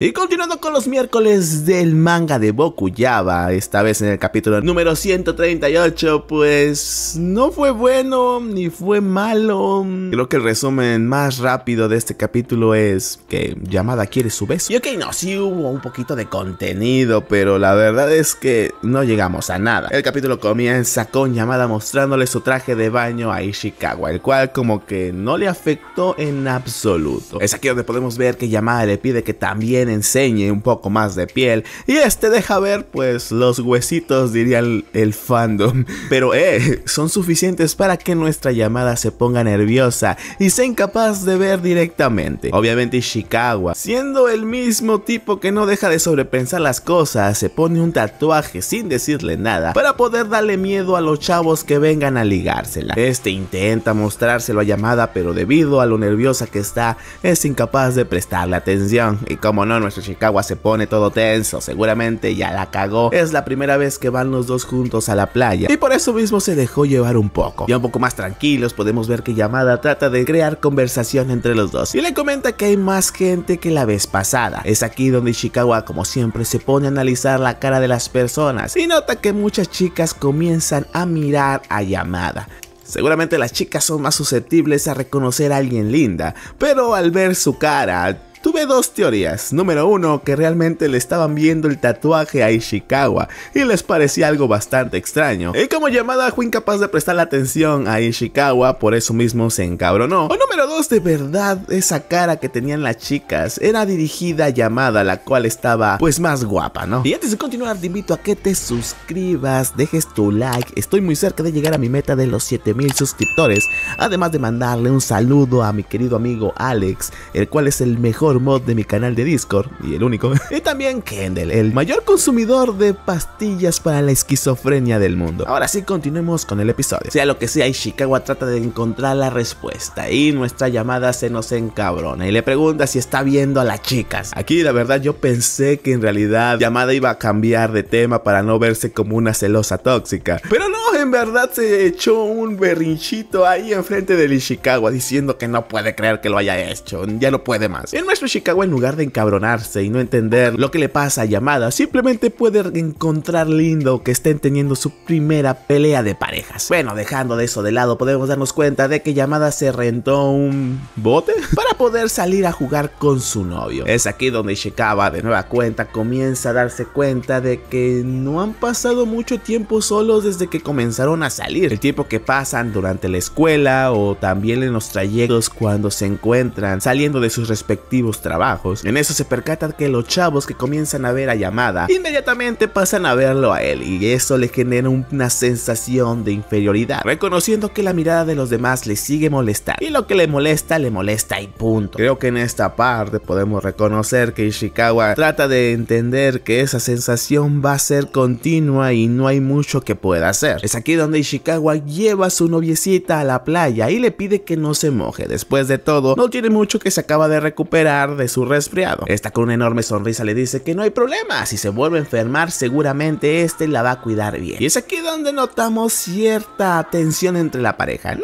Y continuando con los miércoles del manga de Bokuyaba, esta vez en el capítulo número 138, pues no fue bueno ni fue malo. Creo que el resumen más rápido de este capítulo es que Yamada quiere su beso. Y ok, no, sí hubo un poquito de contenido, pero la verdad es que no llegamos a nada. El capítulo comienza con Yamada mostrándole su traje de baño a Ishikawa, el cual como que no le afectó en absoluto. Es aquí donde podemos ver que Yamada le pide que también enseñe un poco más de piel y este deja ver pues los huesitos diría el, fandom, pero eh, son suficientes para que nuestra llamada se ponga nerviosa y sea incapaz de ver directamente. Obviamente Ishikawa, siendo el mismo tipo que no deja de sobrepensar las cosas, se pone un tatuaje sin decirle nada para poder darle miedo a los chavos que vengan a ligársela. Este intenta mostrárselo a llamada pero debido a lo nerviosa que está es incapaz de prestarle atención y como no nuestro Chicago se pone todo tenso, seguramente ya la cagó. Es la primera vez que van los dos juntos a la playa y por eso mismo se dejó llevar un poco. Ya un poco más tranquilos podemos ver que Yamada trata de crear conversación entre los dos y le comenta que hay más gente que la vez pasada. Es aquí donde Ishikawa como siempre se pone a analizar la cara de las personas y nota que muchas chicas comienzan a mirar a Yamada. Seguramente las chicas son más susceptibles a reconocer a alguien linda, pero al ver su cara, Tuve dos teorías. Número uno, que realmente le estaban viendo el tatuaje a Ishikawa y les parecía algo bastante extraño. Y como llamada fue incapaz de prestar la atención a Ishikawa, por eso mismo se encabronó. O número dos, de verdad, esa cara que tenían las chicas era dirigida a llamada, la cual estaba pues más guapa, ¿no? Y antes de continuar, te invito a que te suscribas, dejes tu like, estoy muy cerca de llegar a mi meta de los 7000 suscriptores, además de mandarle un saludo a mi querido amigo Alex, el cual es el mejor mod de mi canal de Discord, y el único. y también Kendall, el mayor consumidor de pastillas para la esquizofrenia del mundo. Ahora sí, continuemos con el episodio. Sea lo que sea, Ishikawa trata de encontrar la respuesta y nuestra llamada se nos encabrona y le pregunta si está viendo a las chicas. Aquí la verdad yo pensé que en realidad llamada iba a cambiar de tema para no verse como una celosa tóxica. Pero no, en verdad se echó un berrinchito ahí enfrente del Ishikawa diciendo que no puede creer que lo haya hecho, ya no puede más. En nuestro Ishikawa en lugar de encabronarse y no entender lo que le pasa a Yamada, simplemente puede encontrar lindo que estén teniendo su primera pelea de parejas. Bueno, dejando de eso de lado, podemos darnos cuenta de que Yamada se rentó un bote para poder salir a jugar con su novio. Es aquí donde Ishikawa de nueva cuenta comienza a darse cuenta de que no han pasado mucho tiempo solos desde que comenzó comenzaron a salir. El tiempo que pasan durante la escuela o también en los trayectos cuando se encuentran saliendo de sus respectivos trabajos. En eso se percatan que los chavos que comienzan a ver a Yamada inmediatamente pasan a verlo a él y eso le genera una sensación de inferioridad, reconociendo que la mirada de los demás le sigue molestando y lo que le molesta le molesta y punto. Creo que en esta parte podemos reconocer que Ishikawa trata de entender que esa sensación va a ser continua y no hay mucho que pueda hacer aquí donde Ishikawa lleva a su noviecita a la playa y le pide que no se moje. Después de todo, no tiene mucho que se acaba de recuperar de su resfriado. Esta con una enorme sonrisa le dice que no hay problema, si se vuelve a enfermar seguramente este la va a cuidar bien. Y es aquí donde notamos cierta tensión entre la pareja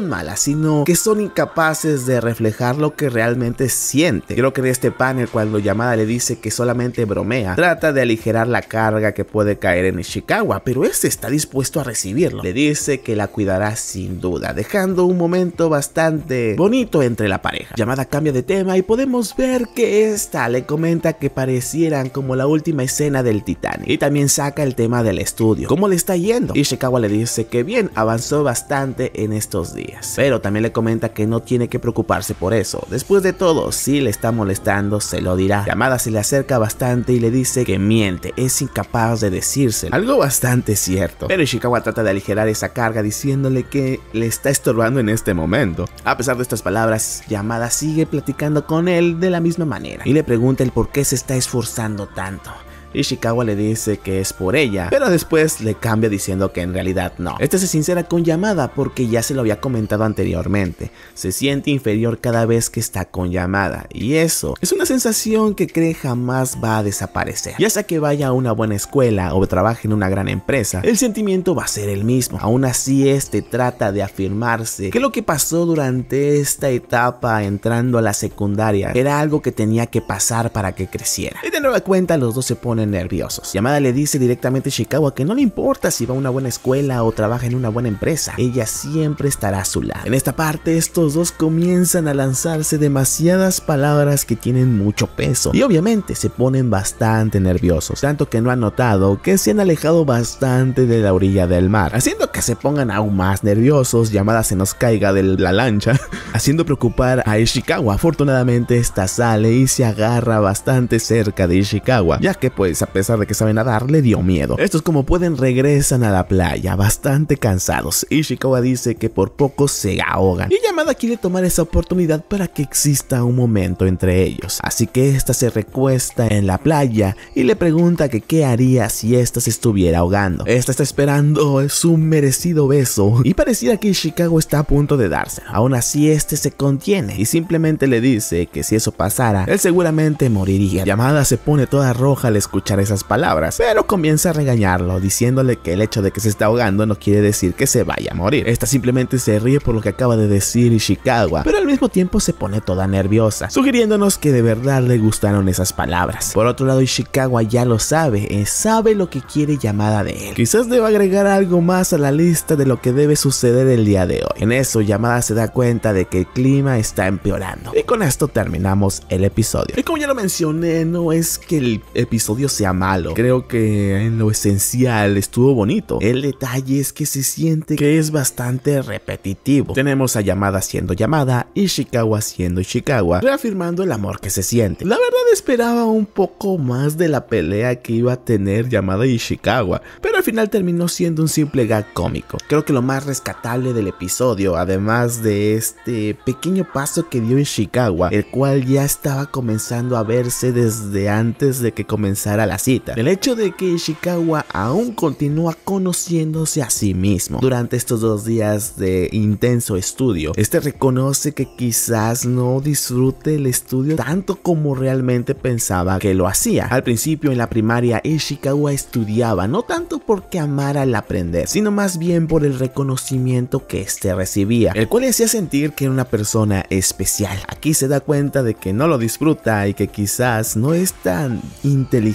mala, sino que son incapaces de reflejar lo que realmente siente. Creo que en este panel, cuando Yamada le dice que solamente bromea, trata de aligerar la carga que puede caer en Ishikawa, pero este está dispuesto a recibirlo. Le dice que la cuidará sin duda, dejando un momento bastante bonito entre la pareja. Yamada cambia de tema y podemos ver que esta le comenta que parecieran como la última escena del Titanic. Y también saca el tema del estudio. ¿Cómo le está yendo? Ishikawa le dice que bien, avanzó bastante en estos días. Pero también le comenta que no tiene que preocuparse por eso. Después de todo, si le está molestando, se lo dirá. Yamada se le acerca bastante y le dice que miente, es incapaz de decírselo. Algo bastante cierto. Pero Ishikawa trata de aligerar esa carga diciéndole que le está estorbando en este momento. A pesar de estas palabras, Yamada sigue platicando con él de la misma manera y le pregunta el por qué se está esforzando tanto. Ishikawa le dice que es por ella, pero después le cambia diciendo que en realidad no. Este se sincera con Yamada porque ya se lo había comentado anteriormente. Se siente inferior cada vez que está con Yamada y eso es una sensación que cree jamás va a desaparecer. Ya sea que vaya a una buena escuela o trabaje en una gran empresa, el sentimiento va a ser el mismo. Aún así este trata de afirmarse que lo que pasó durante esta etapa entrando a la secundaria era algo que tenía que pasar para que creciera. Y de nueva cuenta los dos se ponen nerviosos. Yamada le dice directamente a Ishikawa que no le importa si va a una buena escuela o trabaja en una buena empresa, ella siempre estará a su lado. En esta parte estos dos comienzan a lanzarse demasiadas palabras que tienen mucho peso y obviamente se ponen bastante nerviosos, tanto que no han notado que se han alejado bastante de la orilla del mar, haciendo que se pongan aún más nerviosos, Yamada se nos caiga de la lancha, haciendo preocupar a Ishikawa. Afortunadamente esta sale y se agarra bastante cerca de Ishikawa, ya que pues pues, a pesar de que sabe nadar, le dio miedo. Estos como pueden regresan a la playa, bastante cansados. Y Ishikawa dice que por poco se ahogan. Y Yamada quiere tomar esa oportunidad para que exista un momento entre ellos. Así que esta se recuesta en la playa y le pregunta que qué haría si esta se estuviera ahogando. Esta está esperando su merecido beso y pareciera que Chicago está a punto de darse. Aún así este se contiene y simplemente le dice que si eso pasara, él seguramente moriría. Yamada se pone toda roja al escuchar escuchar esas palabras, pero comienza a regañarlo, diciéndole que el hecho de que se está ahogando no quiere decir que se vaya a morir. Esta simplemente se ríe por lo que acaba de decir Ishikawa, pero al mismo tiempo se pone toda nerviosa, sugiriéndonos que de verdad le gustaron esas palabras. Por otro lado, Ishikawa ya lo sabe, eh, sabe lo que quiere Yamada de él. Quizás deba agregar algo más a la lista de lo que debe suceder el día de hoy. En eso, Yamada se da cuenta de que el clima está empeorando. Y con esto terminamos el episodio. Y como ya lo mencioné, no es que el episodio sea malo. Creo que en lo esencial estuvo bonito. El detalle es que se siente que es bastante repetitivo. Tenemos a Yamada siendo Yamada y Ishikawa siendo Ishikawa, reafirmando el amor que se siente. La verdad esperaba un poco más de la pelea que iba a tener Yamada y Ishikawa, pero al final terminó siendo un simple gag cómico. Creo que lo más rescatable del episodio, además de este pequeño paso que dio Ishikawa, el cual ya estaba comenzando a verse desde antes de que comenzara a la cita, el hecho de que Ishikawa aún continúa conociéndose a sí mismo. Durante estos dos días de intenso estudio, este reconoce que quizás no disfrute el estudio tanto como realmente pensaba que lo hacía. Al principio en la primaria, Ishikawa estudiaba no tanto porque amara el aprender, sino más bien por el reconocimiento que este recibía, el cual le hacía sentir que era una persona especial. Aquí se da cuenta de que no lo disfruta y que quizás no es tan inteligente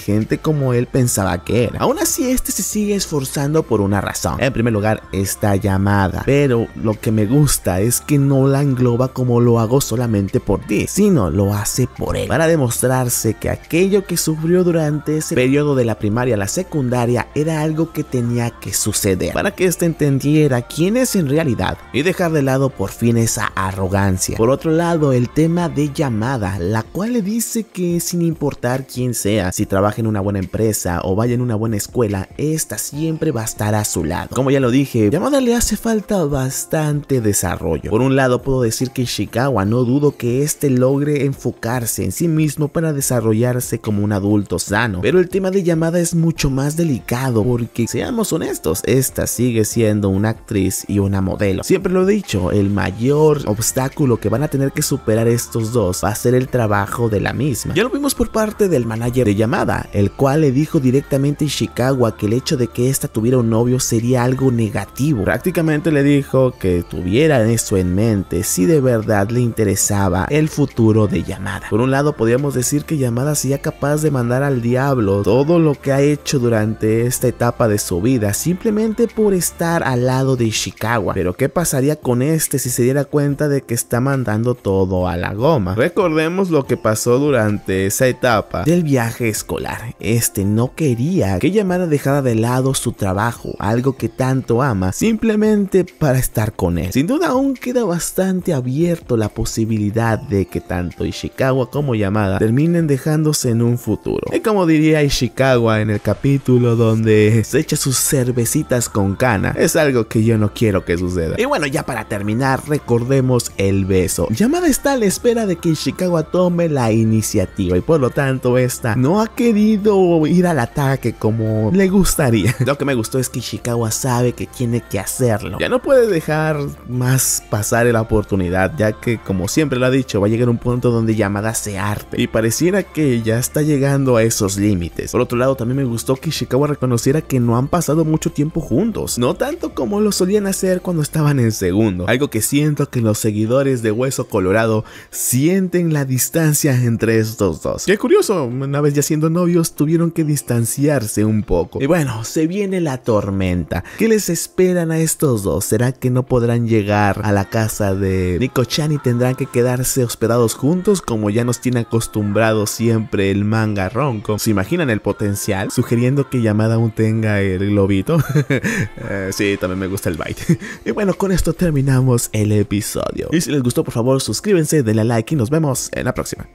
como él pensaba que era. Aún así, este se sigue esforzando por una razón. En primer lugar, esta llamada. Pero lo que me gusta es que no la engloba como lo hago solamente por ti, sino lo hace por él. Para demostrarse que aquello que sufrió durante ese periodo de la primaria a la secundaria era algo que tenía que suceder. Para que éste entendiera quién es en realidad y dejar de lado por fin esa arrogancia. Por otro lado, el tema de llamada, la cual le dice que sin importar quién sea, si trabaja en una buena empresa o vaya en una buena escuela, esta siempre va a estar a su lado. Como ya lo dije, Yamada le hace falta bastante desarrollo. Por un lado puedo decir que Ishikawa no dudo que este logre enfocarse en sí mismo para desarrollarse como un adulto sano, pero el tema de llamada es mucho más delicado porque seamos honestos, esta sigue siendo una actriz y una modelo. Siempre lo he dicho, el mayor obstáculo que van a tener que superar estos dos va a ser el trabajo de la misma. Ya lo vimos por parte del manager de Yamada, el cual le dijo directamente a Ishikawa que el hecho de que esta tuviera un novio sería algo negativo. Prácticamente le dijo que tuviera eso en mente si de verdad le interesaba el futuro de Yamada. Por un lado, podríamos decir que Yamada sería capaz de mandar al diablo todo lo que ha hecho durante esta etapa de su vida simplemente por estar al lado de Ishikawa. Pero ¿qué pasaría con este si se diera cuenta de que está mandando todo a la goma? Recordemos lo que pasó durante esa etapa del viaje escolar este no quería que Yamada dejara de lado su trabajo, algo que tanto ama, simplemente para estar con él. Sin duda aún queda bastante abierto la posibilidad de que tanto Ishikawa como Yamada terminen dejándose en un futuro. Y como diría Ishikawa en el capítulo donde se echa sus cervecitas con cana, es algo que yo no quiero que suceda. Y bueno, ya para terminar, recordemos el beso. Yamada está a la espera de que Ishikawa tome la iniciativa y por lo tanto esta no ha querido ir al ataque como le gustaría. Lo que me gustó es que Ishikawa sabe que tiene que hacerlo. Ya no puede dejar más pasar la oportunidad, ya que como siempre lo ha dicho, va a llegar un punto donde Yamada se arte. Y pareciera que ya está llegando a esos límites. Por otro lado, también me gustó que Ishikawa reconociera que no han pasado mucho tiempo juntos. No tanto como lo solían hacer cuando estaban en segundo. Algo que siento que los seguidores de Hueso Colorado sienten la distancia entre estos dos. Qué curioso, una vez ya siendo novio tuvieron que distanciarse un poco. Y bueno, se viene la tormenta. ¿Qué les esperan a estos dos? ¿Será que no podrán llegar a la casa de Nico-chan y tendrán que quedarse hospedados juntos como ya nos tiene acostumbrado siempre el manga Ronco? ¿Se imaginan el potencial? Sugiriendo que Yamada aún tenga el globito. Eh, sí, también me gusta el bite. y bueno, con esto terminamos el episodio. Y si les gustó, por favor, suscríbanse, denle like y nos vemos en la próxima.